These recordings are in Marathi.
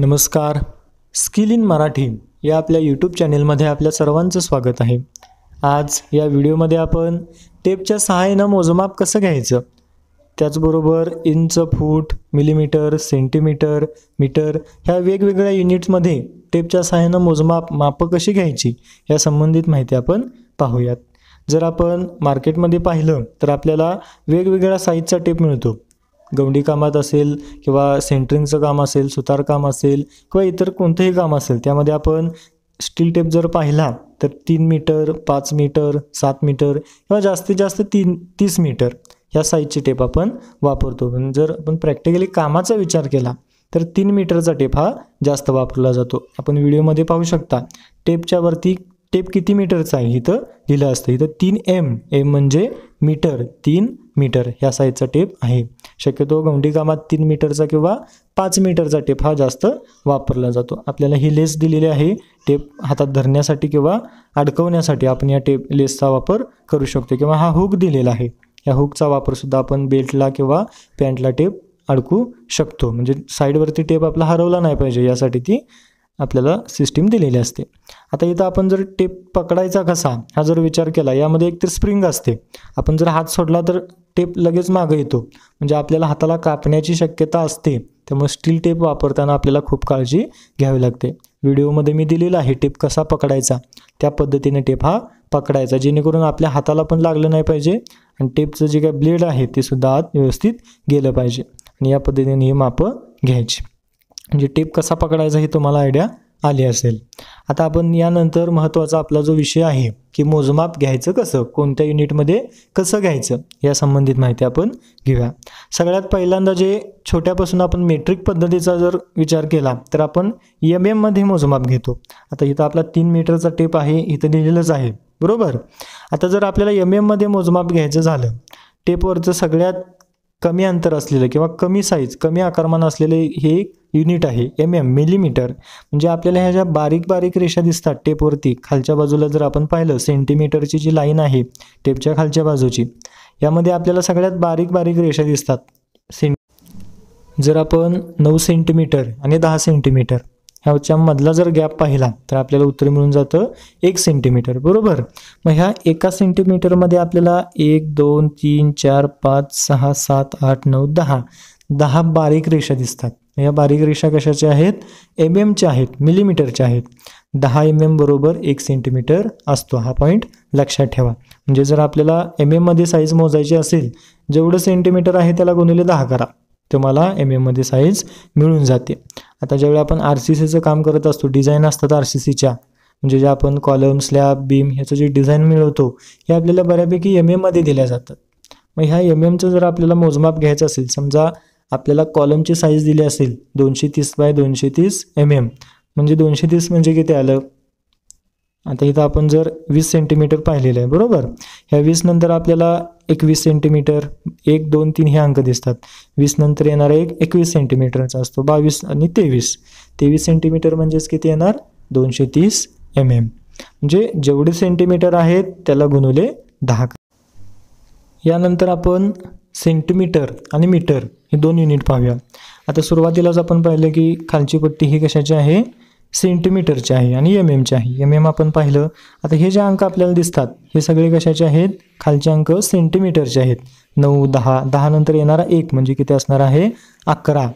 नमस्कार स्किल इन मराठी या आपल्या यूट्यूब चॅनेलमध्ये आपल्या सर्वांचं स्वागत आहे आज या व्हिडिओमध्ये आपण टेपच्या सहाय्यानं मोजमाप कसं घ्यायचं त्याचबरोबर inch foot millimetre centimetre metre ह्या वेगवेगळ्या युनिट्समध्ये टेपच्या सहाय्यानं मोजमाप मापं कशी घ्यायची या संबंधित माहिती आपण पाहूयात जर आपण मार्केटमध्ये पाहिलं तर आपल्याला वेगवेगळ्या साईजचा टेप मिळतो गवंडी कामात असेल किंवा सेंटरिंगचं काम असेल सुतारकाम असेल किंवा इतर कोणतंही काम असेल त्यामध्ये आपण स्टील टेप जर पाहिला तर तीन मीटर पाच मीटर सात मीटर किंवा जास्तीत जास्त तीन तीस मीटर ह्या साईजची टेप आपण वापरतो पण जर आपण प्रॅक्टिकली कामाचा विचार केला तर तीन मीटरचा टेप हा जास्त वापरला जातो आपण व्हिडिओमध्ये पाहू शकता टेपच्या वरती टेप किती मीटरचा आहे इथं दिलं असतं इथं तीन एम एम म्हणजे मीटर तीन मीटर ह्या साईजचा टेप आहे शक्यतो गवंडी कामात तीन मीटरचा किंवा पाच मीटरचा टेप हा जास्त वापरला जातो आपल्याला ही लेस दिलेली आहे टेप हातात धरण्यासाठी किंवा अडकवण्यासाठी आपण या टेप लेसचा वापर करू शकतो किंवा हा हुक दिलेला आहे या हुकचा वापरसुद्धा आपण बेल्टला किंवा पॅन्टला टेप अडकू शकतो म्हणजे साईडवरती टेप आपला हरवला नाही पाहिजे यासाठी ती आपल्याला सिस्टीम दिलेली असते आता इथं आपण जर टेप पकडायचा कसा हा जर विचार केला यामध्ये एक तर स्प्रिंग असते आपण जर हात सोडला तर टेप लगेच मागं येतो म्हणजे आपल्याला हाताला कापण्याची शक्यता असते त्यामुळे स्टील टेप वापरताना आपल्याला खूप काळजी घ्यावी लागते व्हिडिओमध्ये मी दिलेला आहे टेप कसा पकडायचा त्या पद्धतीने टेप हा पकडायचा जेणेकरून आपल्या हाताला पण लागलं नाही पाहिजे आणि टेपचं जे काही ब्लेड आहे ते सुद्धा आत व्यवस्थित गेलं पाहिजे आणि या पद्धतीने हे मापं घ्यायची म्हणजे टेप कसा पकडायचा ही तुम्हाला आयडिया आली असेल आता आपण यानंतर महत्त्वाचा आपला जो विषय आहे की मोजमाप घ्यायचं कसं कोणत्या युनिटमध्ये कसं घ्यायचं या संबंधित माहिती आपण घेऊया सगळ्यात पहिल्यांदा जे छोट्यापासून आपण मेट्रिक पद्धतीचा जर विचार केला तर आपण एम एममध्ये मोजमाप घेतो आता इथं आपला तीन मीटरचा टेप आहे इथं दिलेलंच आहे बरोबर आता जर आपल्याला एम एममध्ये मोजमाप घ्यायचं झालं टेपवरचं सगळ्यात कमी अंतर असलेलं किंवा कमी साईज कमी आकारमान असलेले हे युनिट आहे एम एम मिलीमीटर म्हणजे आपल्याला ह्या ज्या बारीक बारीक रेषा दिसतात टेपवरती खालच्या बाजूला जर आपण पाहिलं सेंटीमीटरची जी लाईन आहे टेपच्या खालच्या बाजूची यामध्ये आपल्याला सगळ्यात बारीक बारीक रेषा दिसतात सें जर आपण नऊ सेंटीमीटर आणि दहा सेंटीमीटर ह्याच्यामधला जर गॅप पाहिला तर आपल्याला उत्तर मिळून जातं एक सेंटीमीटर बरोबर मग ह्या एका सेंटीमीटरमध्ये आपल्याला एक दोन तीन चार पाच सहा सात आठ नऊ दहा दहा बारीक रेषा दिसतात या बारीक रेषा कशाच्या आहेत एम एमच्या आहेत मिलीमीटरच्या आहेत दहा एम एम बरोबर एक सेंटीमीटर असतो हा पॉईंट लक्षात ठेवा म्हणजे जर आपल्याला एम एममध्ये साईज मोजायची असेल जेवढं सेंटीमीटर आहे त्याला गुणिले दहा करा तुम्हाला एम मध्ये साईज मिळून जाते आता ज्यावेळी आपण आर सी सीचं काम करत असतो डिझाईन असतात आर सी सीच्या म्हणजे जे आपण कॉलम स्लॅब बीम ह्याचं जे डिझाईन मिळवतो हे आपल्याला बऱ्यापैकी एम एममध्ये दिल्या जातात मग ह्या एम एमचं जर आपल्याला मोजमाप घ्यायचं असेल समजा आपल्याला कॉलमची साईज दिली असेल दोनशे तीस बाय दोनशे तीस एम एम म्हणजे दोनशे तीस म्हणजे किती आलं आता इथं आपण जर वीस सेंटीमीटर पाहिलेलं आहे बरोबर ह्या वीस नंतर आपल्याला एकवीस सेंटीमीटर एक दोन तीन हे अंक दिसतात वीस नंतर येणारा एक एकवीस सेंटीमीटरचा असतो बावीस आणि तेवीस तेवीस सेंटीमीटर म्हणजेच किती येणार दोनशे तीस एम एम म्हणजे जेवढे सेंटीमीटर आहेत त्याला गुणवले दहा यानंतर आपण सेंटीमीटर आणि मीटर हे दोन युनिट पाहूया आता सुरुवातीलाच आपण पाहिलं की खालची पट्टी ही कशाची आहे सेंटीमीटरचे आहे आणि एम एमचे आहे एम एम आपण पाहिलं आता हे जे अंक आपल्याला दिसतात हे सगळे कशाचे आहेत खालचे अंक सेंटीमीटरचे आहेत नऊ दहा दहा नंतर येणारा एक म्हणजे किती असणार आहे अकरा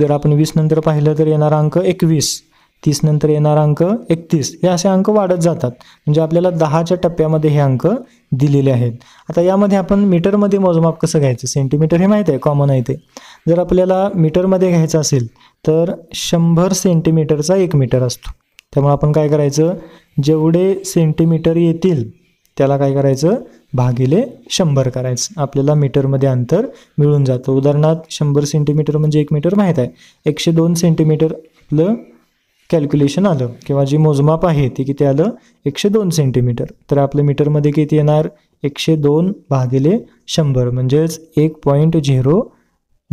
जर आपण वीस नंतर पाहिलं तर येणारा अंक एकवीस तीस नंतर येणारा अंक एकतीस हे असे अंक वाढत जातात म्हणजे आपल्याला दहाच्या टप्प्यामध्ये हे अंक दिलेले आहेत आता यामध्ये आपण मीटरमध्ये मोजमाप कसं घ्यायचं सेंटीमीटर हे माहीत आहे कॉमन आहे ते जर आपल्याला मीटरमध्ये घ्यायचं असेल तर शंभर सेंटीमीटरचा एक मीटर असतो त्यामुळे आपण काय करायचं जेवढे सेंटीमीटर येतील त्याला काय करायचं भागिले शंभर करायचं आपल्याला मीटरमध्ये अंतर मिळून जातं उदाहरणार्थ शंभर सेंटीमीटर म्हणजे एक मीटर माहीत आहे एकशे दोन सेंटीमीटर आपलं कॅल्क्युलेशन आलं किंवा जी मोजमाप आहे ती किती आलं एकशे दोन सेंटीमीटर तर आपलं मीटरमध्ये किती येणार एकशे दोन भागिले शंभर म्हणजेच एक पॉईंट झिरो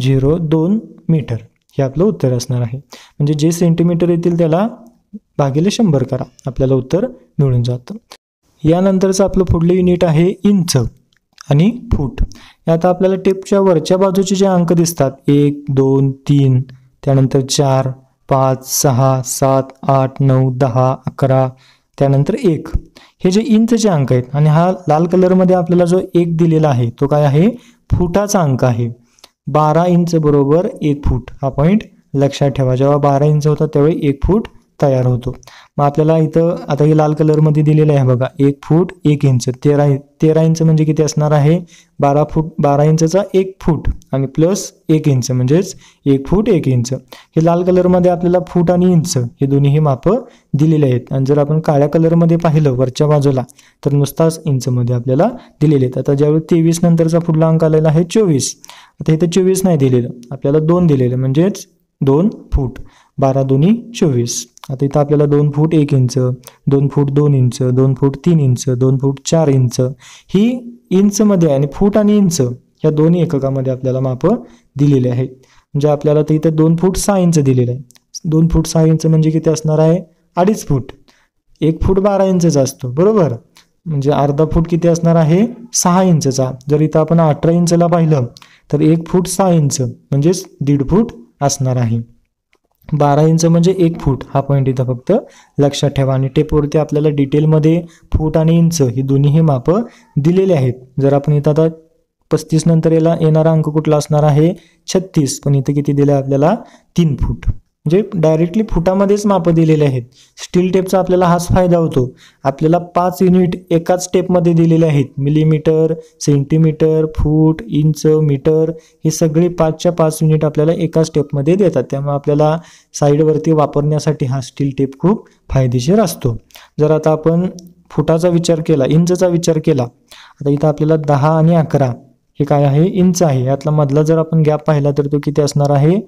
झिरो दोन मीटर हे आपलं उत्तर असणार आहे म्हणजे जे सेंटीमीटर येतील त्याला भागिले शंभर करा आपल्याला उत्तर मिळून जातं यानंतरचं आपलं पुढलं युनिट आहे इंच आणि फूट आता आपल्याला टेपच्या वरच्या बाजूचे जे अंक दिसतात एक दोन तीन त्यानंतर चार पाच सहा सात आठ नऊ दहा अकरा त्यानंतर एक हे जे इंचचे अंक आहेत आणि हा लाल कलरमध्ये आपल्याला जो एक दिलेला आहे तो काय आहे फुटाचा अंक आहे बारा इंच बरोबर एक फूट हा पॉईंट लक्षात ठेवा जेव्हा बारा इंच होता त्यावेळी एक फूट तयार होतो मग आपल्याला इथं आता हे लाल कलरमध्ये दिलेलं आहे बघा एक फूट एक इंच तेरा तेरा इंच म्हणजे किती असणार आहे बारा फूट बारा इंचचा एक फूट आणि प्लस एक इंच म्हणजेच एक फूट एक इंच हे लाल कलरमध्ये आपल्याला फूट आणि इंच हे हे मापं दिलेले आहेत आणि जर आपण काळ्या कलरमध्ये पाहिलं वरच्या बाजूला तर नुसताच इंचमध्ये आपल्याला दिलेले आहेत आता ज्यावेळी तेवीस नंतरचा पुढला अंक आलेला आहे चोवीस आता इथे चोवीस नाही दिलेलं आपल्याला दोन दिलेलं म्हणजेच दोन फूट बारा दोन्ही चोवीस आता इथं आपल्याला दोन फूट एक इंच दोन फूट दोन इंच दोन फूट तीन इंच दोन फूट चार इंच ही इंचमध्ये आहे आणि फूट आणि इंच या दोन्ही एककामध्ये आपल्याला मापं दिलेली आहे म्हणजे आपल्याला तर इथं दोन फूट सहा इंच दिलेलं आहे दोन फूट सहा इंच म्हणजे किती असणार आहे अडीच फूट एक फूट बारा इंचचा असतो बरोबर म्हणजे अर्धा फूट किती असणार आहे सहा इंचचा जर इथं आपण अठरा इंचला पाहिलं तर एक फूट सहा इंच म्हणजेच दीड फूट असणार आहे बारा इंच म्हणजे एक फूट हा पॉईंट इथं फक्त लक्षात ठेवा आणि टेपवरती आपल्याला डिटेलमध्ये फूट आणि इंच ही दोन्हीही मापं दिलेले आहेत जर आपण इथं आता पस्तीस नंतर याला येणारा अंक कुठला असणार आहे छत्तीस पण इथं किती दिला आपल्याला तीन फूट जे डायरेक्टली फुटामध्येच मापं दिलेले आहेत स्टील टेपचा आपल्याला हाच फायदा होतो आपल्याला पाच युनिट एकाच स्टेपमध्ये दिलेले आहेत millimetre centimetre foot inch metre हे सगळे पाचच्या पाच युनिट आपल्याला एकाच स्टेपमध्ये देतात त्यामुळे आपल्याला साईडवरती वापरण्यासाठी हा स्टील टेप खूप फायदेशीर असतो जर आता आपण फुटाचा विचार केला इंचचा विचार केला आता इथं आपल्याला दहा आणि अकरा हे काय आहे इंच आहे यातला मधला जर आपण गॅप पाहिला तर तो किती असणार आहे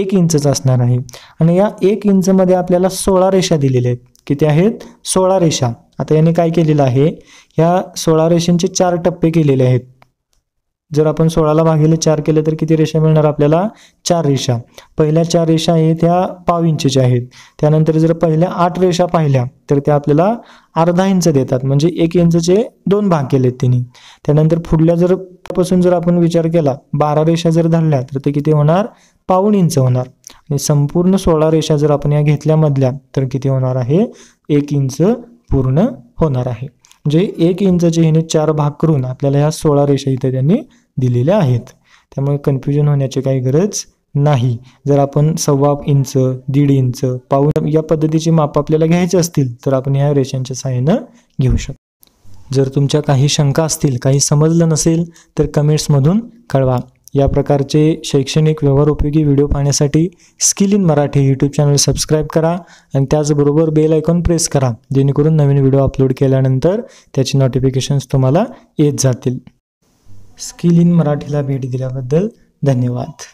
एक इंचचा असणार आहे आणि या एक इंचमध्ये आपल्याला सोळा रेषा दिलेल्या आहेत किती आहेत सोळा रेषा आता याने काय केलेलं आहे ह्या सोळा रेषांचे चार टप्पे केलेले आहेत जर आपण सोळाला भागिले चार केले तर किती रेषा मिळणार आपल्याला चार रेषा पहिल्या चार रेषा आहेत त्या पाव इंचच्या आहेत त्यानंतर जर पहिल्या आठ रेषा पाहिल्या तर त्या आपल्याला अर्धा इंच देतात म्हणजे एक इंचचे दोन भाग केलेत त्यांनी त्यानंतर पुढल्या जर पासून जर आपण विचार केला बारा रेषा जर धरल्या तर ते किती होणार पाऊण इंच होणार आणि संपूर्ण सोळा रेषा जर आपण या घेतल्या मधल्या तर किती होणार आहे एक इंच पूर्ण होणार आहे म्हणजे एक इंचचे हिने चार भाग करून आपल्याला ह्या सोळा रेषा इथे त्यांनी दिलेल्या आहेत त्यामुळे कन्फ्युजन होण्याची काही गरज नाही जर आपण सव्वा इंच दीड इंच पाऊन या पद्धतीचे माप आपल्याला घ्यायचे असतील तर आपण ह्या रेषांच्या सहाय्यानं घेऊ शकतो जर तुमच्या काही शंका असतील काही समजलं नसेल तर कमेंट्समधून कळवा या प्रकारचे शैक्षणिक व्यवहार उपयोगी व्हिडिओ पाहण्यासाठी skill in Marathi YouTube channel subscribe करा आणि त्याचबरोबर बेल ऐकॉन प्रेस करा जेणेकरून नवीन व्हिडिओ अपलोड केल्यानंतर त्याची नोटिफिकेशन्स तुम्हाला येत जातील स्किल इन मराठीला भेट दिल्याबद्दल धन्यवाद